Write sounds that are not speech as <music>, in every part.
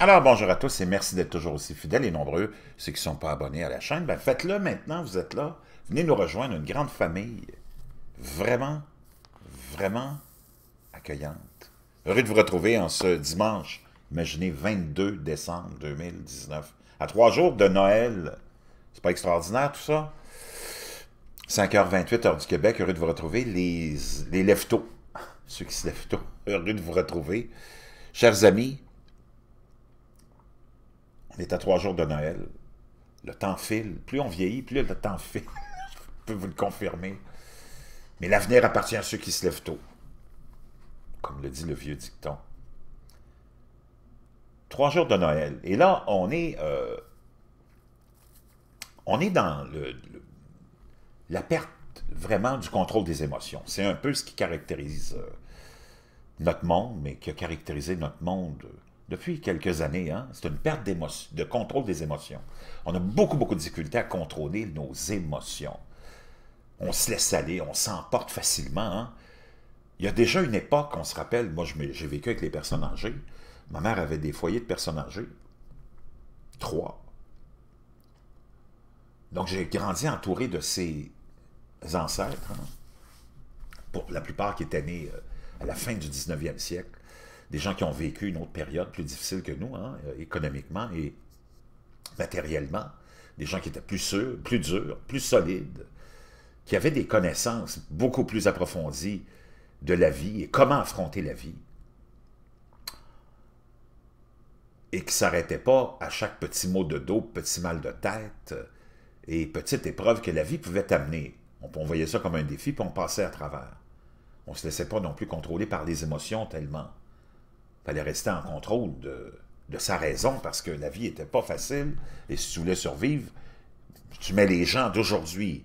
Alors bonjour à tous et merci d'être toujours aussi fidèles et nombreux. Ceux qui ne sont pas abonnés à la chaîne, ben faites-le maintenant, vous êtes là. Venez nous rejoindre, une grande famille vraiment, vraiment accueillante. Heureux de vous retrouver en ce dimanche, imaginez 22 décembre 2019, à trois jours de Noël. C'est pas extraordinaire tout ça? 5h28, heure du Québec, heureux de vous retrouver. Les, les <laughs> ceux qui se lèvent tôt, heureux de vous retrouver. Chers amis, on est à trois jours de Noël. Le temps file. Plus on vieillit, plus le temps file. <laughs> Je peux vous le confirmer. Mais l'avenir appartient à ceux qui se lèvent tôt. Comme le dit le vieux dicton. Trois jours de Noël. Et là, on est, euh, on est dans la perte vraiment du contrôle des émotions. C'est un peu ce qui caractérise euh, notre monde, mais qui a caractérisé notre monde euh, depuis quelques années. Hein, c'est une perte de contrôle des émotions. On a beaucoup, beaucoup de difficultés à contrôler nos émotions. On se laisse aller, on s'emporte facilement. Hein. Il y a déjà une époque, on se rappelle, moi j'ai vécu avec les personnes âgées. Ma mère avait des foyers de personnes âgées. Trois. Donc j'ai grandi entouré de ces ancêtres, hein, pour la plupart qui étaient nés euh, à la fin du 19e siècle des gens qui ont vécu une autre période plus difficile que nous, hein, euh, économiquement et matériellement, des gens qui étaient plus sûrs, plus durs, plus solides, qui avaient des connaissances beaucoup plus approfondies de la vie et comment affronter la vie, et qui ne s'arrêtaient pas à chaque petit mot de dos, petit mal de tête euh, et petite épreuve que la vie pouvait amener. On, on, voyait ça comme un défi, puis on passait à travers. On ne se laissait pas non plus contrôler par les émotions tellement fallait rester en contrôle de, de sa raison parce que la vie n'était pas facile. Et si tu voulais survivre, tu mets les gens d'aujourd'hui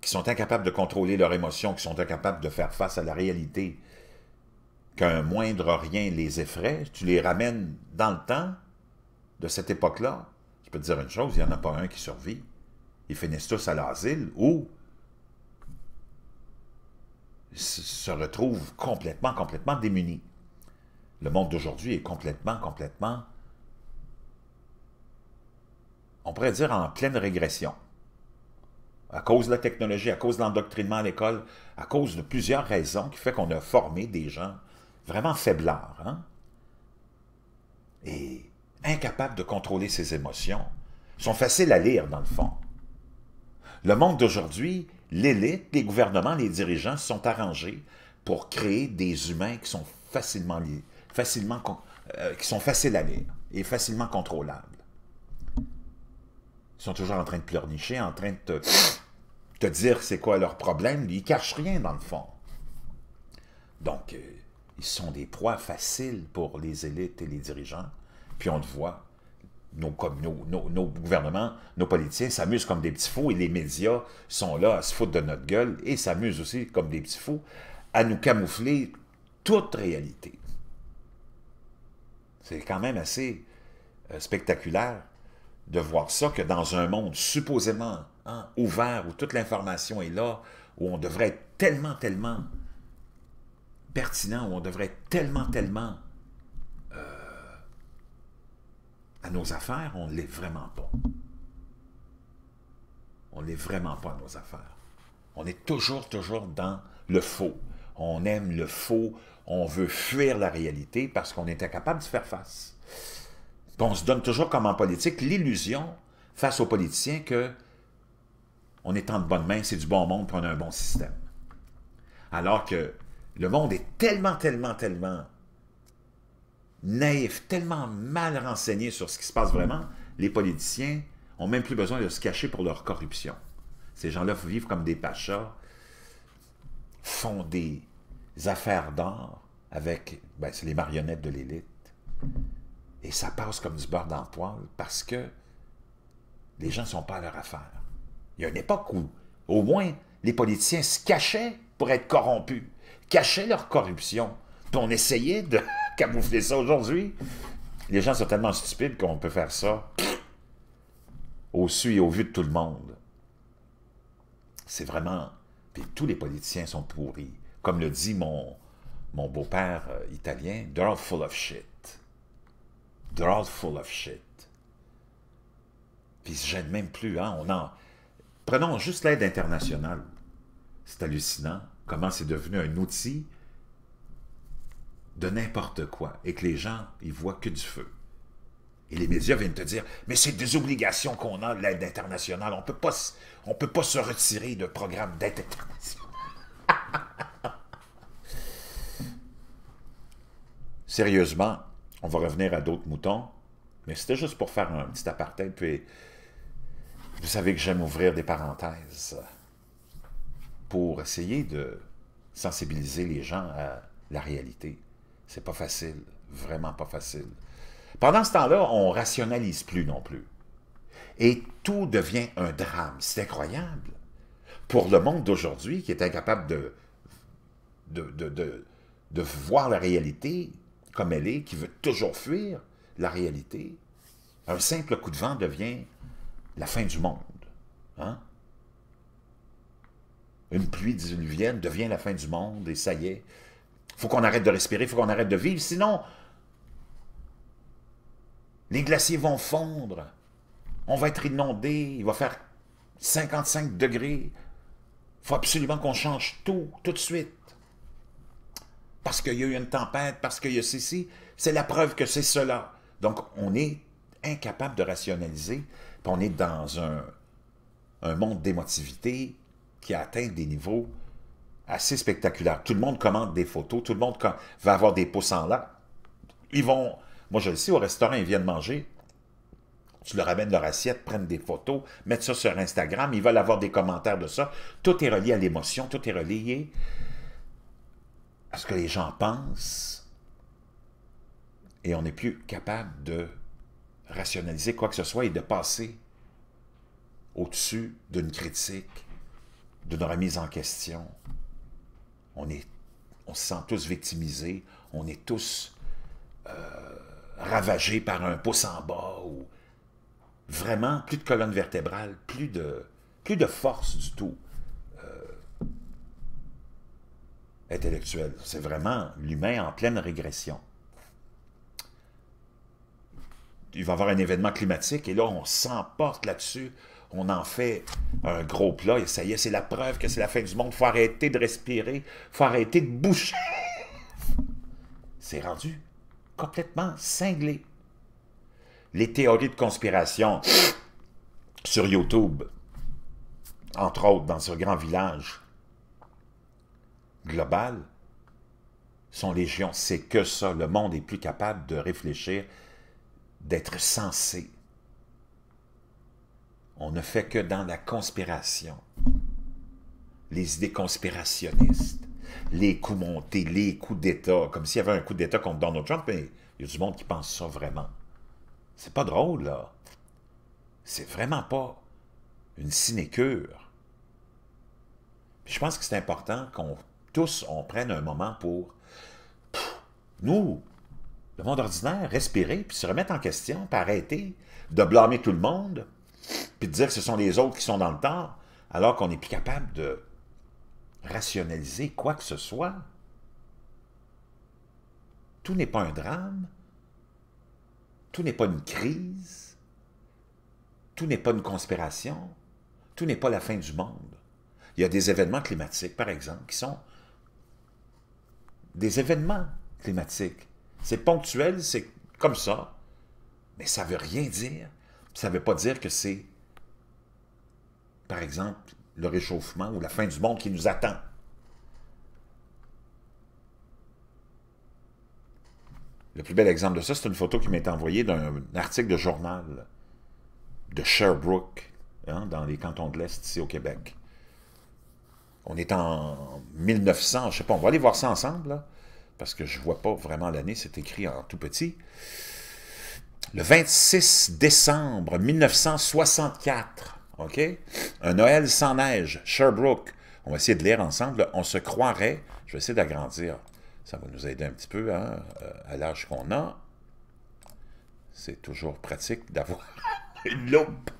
qui sont incapables de contrôler leurs émotions, qui sont incapables de faire face à la réalité, qu'un moindre rien les effraie, tu les ramènes dans le temps de cette époque-là. Je peux te dire une chose, il n'y en a pas un qui survit. Ils finissent tous à l'asile ou se retrouvent complètement, complètement démunis. Le monde d'aujourd'hui est complètement, complètement, on pourrait dire en pleine régression. À cause de la technologie, à cause de l'endoctrinement à l'école, à cause de plusieurs raisons qui fait qu'on a formé des gens vraiment faiblards, hein? et incapables de contrôler ses émotions, sont faciles à lire dans le fond. Le monde d'aujourd'hui, l'élite, les gouvernements, les dirigeants se sont arrangés pour créer des humains qui sont facilement liés facilement, euh, qui sont faciles à lire et facilement contrôlables. Ils sont toujours en train de pleurnicher, en train de te, dire c'est quoi leur problème. Ils cachent rien dans le fond. Donc, euh, ils sont des proies faciles pour les élites et les dirigeants. Puis on te voit, nos, comme nos, nos, nos, gouvernements, nos politiciens s'amusent comme des petits fous et les médias sont là à se foutre de notre gueule et s'amusent aussi comme des petits fous à nous camoufler toute réalité. C'est quand même assez euh, spectaculaire de voir ça, que dans un monde supposément hein, ouvert, où toute l'information est là, où on devrait être tellement, tellement pertinent, où on devrait être tellement, tellement euh, à nos affaires, on ne l'est vraiment pas. On n'est l'est vraiment pas à nos affaires. On est toujours, toujours dans le faux, on aime le faux, on veut fuir la réalité parce qu'on est incapable de faire face. on se donne toujours, comme en politique, l'illusion face aux politiciens que on est en de bonnes mains, c'est du bon monde, puis on a un bon système. Alors que le monde est tellement, tellement, tellement naïf, tellement mal renseigné sur ce qui se passe vraiment, les politiciens ont même plus besoin de se cacher pour leur corruption. Ces gens-là vivent comme des pachas, font des affaires d'or avec, ben, les marionnettes de l'élite. Et ça passe comme du beurre dans toile parce que les gens ne sont pas à leur affaire. Il y a une époque où, au moins, les politiciens se cachaient pour être corrompus, cachaient leur corruption. Puis on essayait de <laughs> camoufler ça aujourd'hui. Les gens sont tellement stupides qu'on peut faire ça au su et au vu de tout le monde. C'est vraiment puis tous les politiciens sont pourris. Comme le dit mon, mon beau-père euh, italien, they're all full of shit. They're all full of shit. Puis ils se gênent même plus. Hein, on Prenons juste l'aide internationale. C'est hallucinant comment c'est devenu un outil de n'importe quoi et que les gens, ils voient que du feu. Et les médias viennent te dire, mais c'est des obligations qu'on a de l'aide internationale. On ne peut pas se retirer de programmes d'aide internationale. <laughs> Sérieusement, on va revenir à d'autres moutons, mais c'était juste pour faire un petit aparté. Puis, vous savez que j'aime ouvrir des parenthèses pour essayer de sensibiliser les gens à la réalité. C'est pas facile, vraiment pas facile. Pendant ce temps-là, on rationalise plus non plus. Et tout devient un drame. C'est incroyable. Pour le monde d'aujourd'hui, qui est incapable de de, voir la réalité comme elle est, qui veut toujours fuir la réalité, un simple coup de vent devient la fin du monde. Hein? Une pluie diluvienne devient la fin du monde, et ça y est. faut qu'on arrête de respirer, faut qu'on arrête de vivre, sinon les glaciers vont fondre. On va être inondé. Il va faire 55 degrés. Il faut absolument qu'on change tout, tout de suite. Parce qu'il y a eu une tempête, parce qu'il y a ceci. C'est la preuve que c'est cela. Donc, on est incapable de rationaliser. on est dans un, monde d'émotivité qui a atteint des niveaux assez spectaculaires. Tout le monde commande des photos. Tout le monde va avoir des pouces en l'air. Ils vont moi, je le sais, au restaurant, ils viennent manger. Tu leur amènes leur assiette, prennent des photos, mettent ça sur Instagram. Ils veulent avoir des commentaires de ça. Tout est relié à l'émotion, tout est relié à ce que les gens pensent. Et on n'est plus capable de rationaliser quoi que ce soit et de passer au-dessus d'une critique, d'une remise en question. On, est, on se sent tous victimisés, on est tous euh, ravagé par un pouce en bas ou vraiment plus de colonne vertébrale, plus de, plus de force du tout euh, intellectuelle. C'est vraiment l'humain en pleine régression. Il va y avoir un événement climatique et là, on s'emporte là-dessus. On en fait un gros plat et ça y est, c'est la preuve que c'est la fin du monde. faut arrêter de respirer, faut arrêter de boucher. <laughs> c'est rendu complètement cinglé. Les théories de conspiration sur YouTube, entre autres dans ce grand village global, sont légion. C'est que ça. Le monde est plus capable de réfléchir, d'être sensé. On ne fait que dans la conspiration. Les idées conspirationnistes les coups montés, les coups d'État, comme s'il y avait un coup d'État contre Donald Trump, mais il y a du monde qui pense ça vraiment. C'est pas drôle, là. C'est vraiment pas une sinécure. je pense que c'est important qu'on tous, on prenne un moment pour, nous, le monde ordinaire, respirer, puis se remettre en question, puis arrêter de blâmer tout le monde, puis de dire que ce sont les autres qui sont dans le temps, alors qu'on n'est plus capable de rationaliser quoi que ce soit. Tout n'est pas un drame, tout n'est pas une crise, tout n'est pas une conspiration, tout n'est pas la fin du monde. Il y a des événements climatiques, par exemple, qui sont des événements climatiques. C'est ponctuel, c'est comme ça, mais ça ne veut rien dire. Ça ne veut pas dire que c'est, par exemple, le réchauffement ou la fin du monde qui nous attend. Le plus bel exemple de ça, c'est une photo qui m'est envoyée d'un article de journal de Sherbrooke, hein, dans les cantons de l'Est, ici au Québec. On est en 1900, je sais pas, on va aller voir ça ensemble, parce que je ne vois pas vraiment l'année, c'est écrit en tout petit. Le 26 décembre 1964, OK? Un Noël sans neige, Sherbrooke. On va essayer de lire ensemble. On se croirait. Je vais essayer d'agrandir. Ça va nous aider un petit peu hein, euh, à l'âge qu'on a. C'est toujours pratique d'avoir <laughs> une loupe.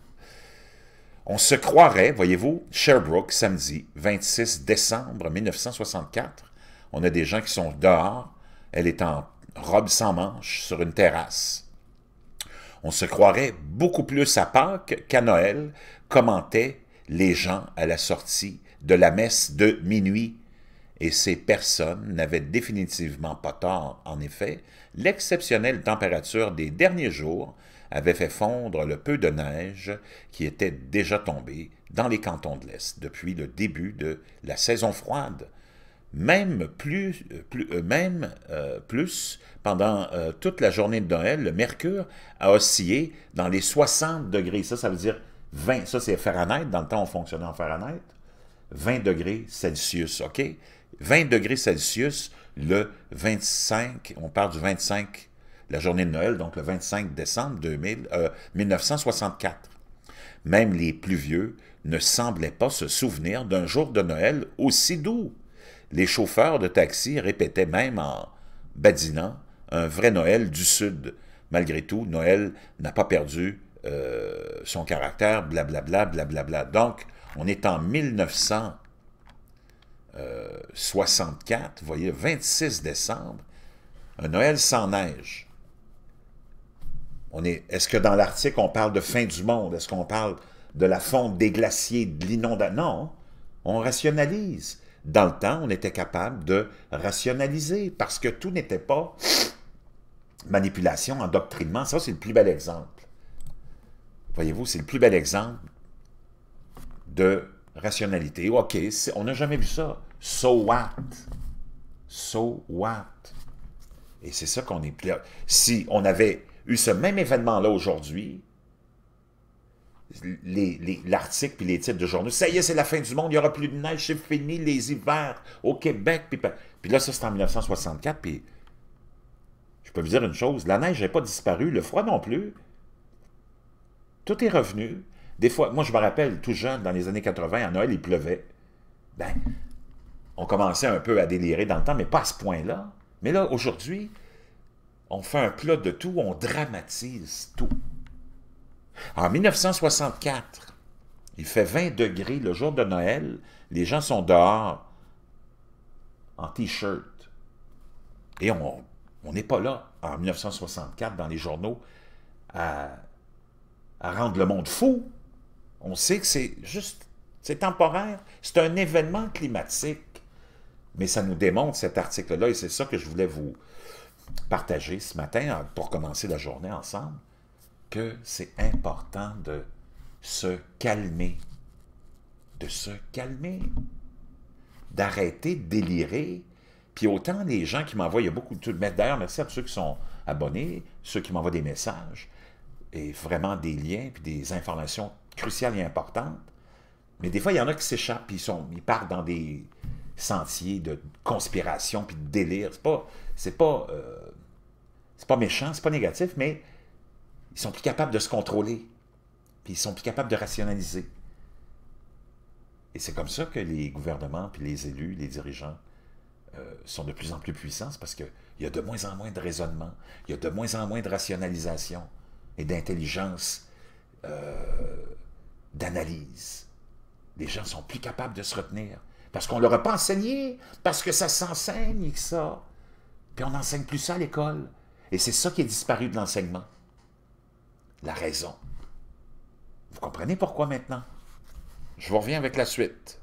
On se croirait, voyez-vous, Sherbrooke, samedi 26 décembre 1964. On a des gens qui sont dehors. Elle est en robe sans manches sur une terrasse. On se croirait beaucoup plus à Pâques qu'à Noël, commentaient les gens à la sortie de la messe de minuit. Et ces personnes n'avaient définitivement pas tort. En effet, l'exceptionnelle température des derniers jours avait fait fondre le peu de neige qui était déjà tombé dans les cantons de l'Est depuis le début de la saison froide même plus, euh, euh, même, euh, plus pendant toute la journée de Noël, le mercure a oscillé dans les 60 degrés. Ça, ça veut dire 20, ça c'est Fahrenheit, dans le temps on fonctionnait en Fahrenheit, 20 degrés Celsius, OK? 20 degrés Celsius le 25, on parle du 25, la journée de Noël, donc le 25 décembre 2000, 1964. Même les plus vieux ne semblaient pas se souvenir d'un jour de Noël aussi doux. Les chauffeurs de taxi répétaient même en badinant un vrai Noël du Sud. Malgré tout, Noël n'a pas perdu euh, son caractère, blablabla, blablabla. Donc, on est en 1964, euh, vous voyez, 26 décembre, un Noël sans neige. Est-ce que dans l'article, on parle de fin du monde? Est-ce qu'on parle de la fonte des glaciers, de l'inondation? Non, on rationalise. Dans le temps, on était capable de rationaliser parce que tout n'était pas manipulation, endoctrinement. Ça, c'est le plus bel exemple. Voyez-vous, c'est le plus bel exemple de rationalité. OK, on n'a jamais vu ça. So what? So what? Et c'est ça qu'on est plus... Si on avait eu ce même événement-là aujourd'hui, l'article puis les titres de journaux. Ça y est, c'est la fin du monde, il n'y aura plus de neige, c'est fini les hivers au Québec. Puis, là, ça, c'est en 1964. Puis je peux vous dire une chose, la neige n'est pas disparu, le froid non plus. Tout est revenu. Des fois, moi, je me rappelle, tout jeune, dans les années 80, à Noël, il pleuvait. Ben, on commençait un peu à délirer dans le temps, mais pas à ce point-là. Mais là, aujourd'hui, on fait un plat de tout, on dramatise tout. En 1964, il fait 20 degrés le jour de Noël, les gens sont dehors en T-shirt. Et on n'est pas là, en 1964, dans les journaux, à, à rendre le monde fou. On sait que c'est juste, c'est temporaire, c'est un événement climatique. Mais ça nous démontre cet article-là, et c'est ça que je voulais vous partager ce matin hein, pour commencer la journée ensemble que c'est important de se calmer. De se calmer. D'arrêter de délirer. Puis autant les gens qui m'envoient, il y a beaucoup de... D'ailleurs, merci à tous ceux qui sont abonnés, ceux qui m'envoient des messages, et vraiment des liens, puis des informations cruciales et importantes. Mais des fois, il y en a qui s'échappent, puis ils, sont, ils partent dans des sentiers de conspiration, puis de délire. C'est pas... C'est pas, euh, c'est pas méchant, c'est pas négatif, mais ils sont plus capables de se contrôler. Puis ils sont plus capables de rationaliser. Et c'est comme ça que les gouvernements, puis les élus, les dirigeants euh, sont de plus en plus puissants, parce qu'il y a de moins en moins de raisonnement, il y a de moins en moins de rationalisation et d'intelligence, euh, d'analyse. Les gens sont plus capables de se retenir, parce qu'on ne leur a pas enseigné, parce que ça s'enseigne, ça. Puis on n'enseigne plus ça à l'école. Et c'est ça qui est disparu de l'enseignement la raison. Vous comprenez pourquoi maintenant? Je vous reviens avec la suite.